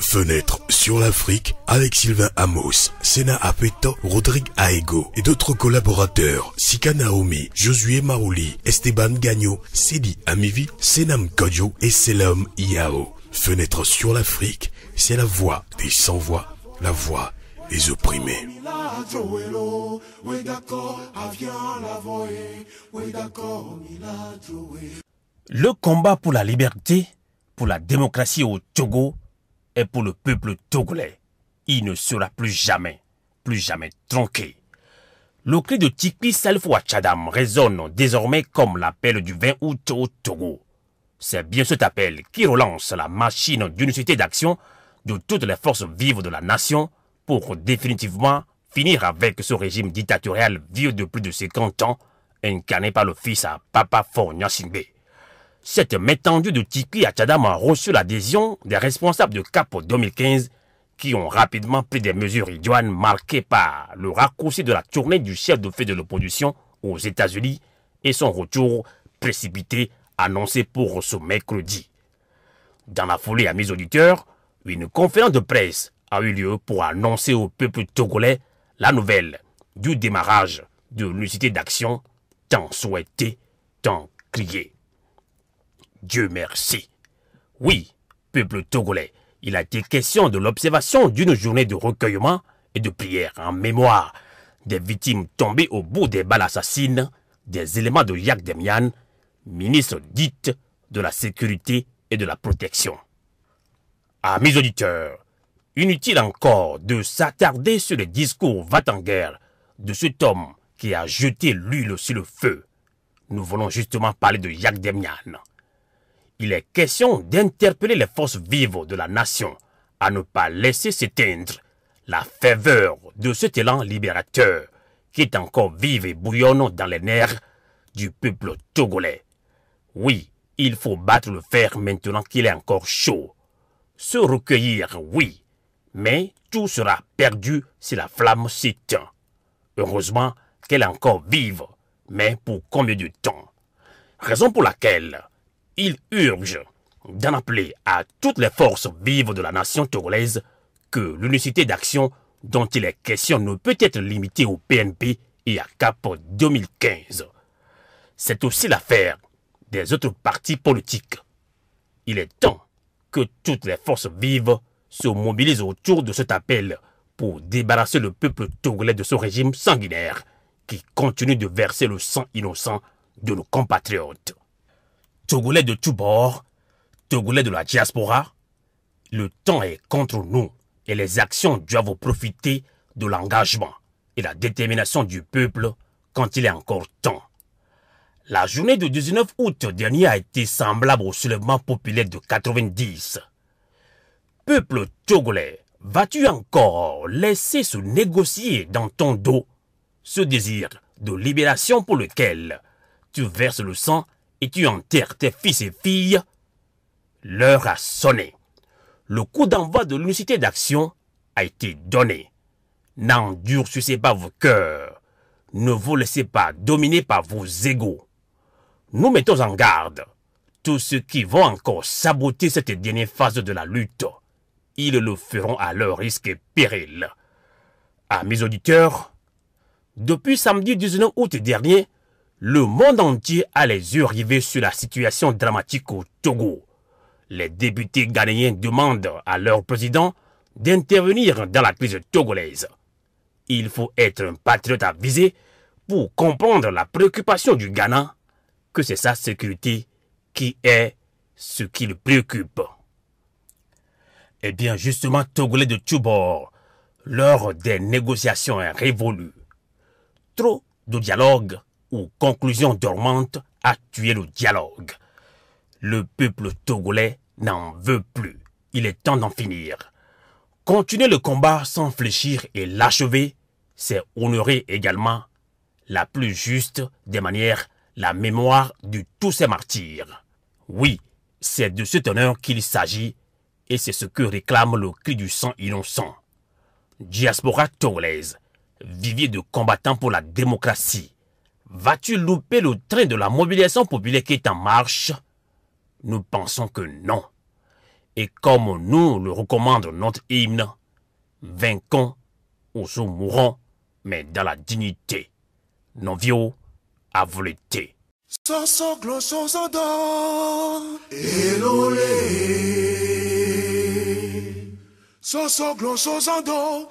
Fenêtre sur l'Afrique avec Sylvain Amos, Sena Apeto, Rodrigue Aego et d'autres collaborateurs, Sika Naomi, Josué Maouli, Esteban Gagno, Sidi Amivi, Senam Kodjo et Selom Iao. Fenêtre sur l'Afrique, c'est la voix des sans-voix, la voix opprimés. Ah, le combat pour la liberté, pour la démocratie au Togo et pour le peuple togolais. Il ne sera plus jamais, plus jamais tronqué. Le cri de Tiki self Chadam résonne désormais comme l'appel du 20 août au Togo. C'est bien cet appel qui relance la machine d'une d'action de toutes les forces vives de la nation pour définitivement finir avec ce régime dictatorial vieux de plus de 50 ans, incarné par le fils à Papa Fornia Cette métendue de Tiki Tchadam a reçu l'adhésion des responsables de Capo 2015 qui ont rapidement pris des mesures idoines marquées par le raccourci de la tournée du chef de fait de l'opposition aux États-Unis et son retour précipité annoncé pour ce mercredi. Dans la foulée, à mes auditeurs, une conférence de presse a eu lieu pour annoncer au peuple togolais la nouvelle du démarrage de l'unité d'action tant souhaitée, tant criée. Dieu merci. Oui, peuple togolais, il a été question de l'observation d'une journée de recueillement et de prière en mémoire des victimes tombées au bout des balles assassines des éléments de Jacques Demian, ministre dite de la Sécurité et de la Protection. mes auditeurs, Inutile encore de s'attarder sur le discours va de cet homme qui a jeté l'huile sur le feu. Nous voulons justement parler de Jacques Demian. Il est question d'interpeller les forces vives de la nation à ne pas laisser s'éteindre la ferveur de cet élan libérateur qui est encore vive et bouillonne dans les nerfs du peuple togolais. Oui, il faut battre le fer maintenant qu'il est encore chaud. Se recueillir, oui, mais tout sera perdu si la flamme s'éteint. Heureusement qu'elle est encore vive, mais pour combien de temps Raison pour laquelle il urge d'en appeler à toutes les forces vives de la nation togolaise que l'unicité d'action dont il est question ne peut être limitée au PNP et à CAP 2015. C'est aussi l'affaire des autres partis politiques. Il est temps que toutes les forces vives se mobilise autour de cet appel pour débarrasser le peuple togolais de ce régime sanguinaire qui continue de verser le sang innocent de nos compatriotes. Togolais de tous bords, Togolais de la diaspora, le temps est contre nous et les actions doivent profiter de l'engagement et la détermination du peuple quand il est encore temps. La journée du 19 août dernier a été semblable au soulèvement populaire de 90 Peuple togolais, vas-tu encore laisser se négocier dans ton dos ce désir de libération pour lequel tu verses le sang et tu enterres tes fils et filles L'heure a sonné. Le coup d'envoi de l'unité d'action a été donné. N'endurcissez pas vos cœurs. Ne vous laissez pas dominer par vos égaux. Nous mettons en garde tous ceux qui vont encore saboter cette dernière phase de la lutte. Ils le feront à leur risque et péril. À mes auditeurs, depuis samedi 19 août dernier, le monde entier a les yeux rivés sur la situation dramatique au Togo. Les députés ghanéens demandent à leur président d'intervenir dans la crise togolaise. Il faut être un patriote avisé pour comprendre la préoccupation du Ghana, que c'est sa sécurité qui est ce qui le préoccupe. Eh bien, justement, Togolais de Tubor, l'heure des négociations est révolue. Trop de dialogue ou conclusions dormantes a tué le dialogue. Le peuple togolais n'en veut plus. Il est temps d'en finir. Continuer le combat sans fléchir et l'achever, c'est honorer également la plus juste des manières la mémoire de tous ces martyrs. Oui, c'est de cet honneur qu'il s'agit et c'est ce que réclame le cri du sang innocent. Diaspora togolaise, vivier de combattants pour la démocratie, vas-tu louper le train de la mobilisation populaire qui est en marche Nous pensons que non. Et comme nous le recommande notre hymne, vainquons ou nous mourons, mais dans la dignité. Novio à volonté. So, so, so sando.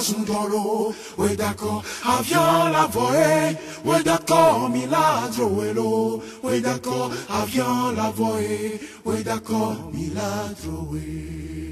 We azundoro wedako aviola voe wedako miladro welo wedako aviola voe wedako miladro we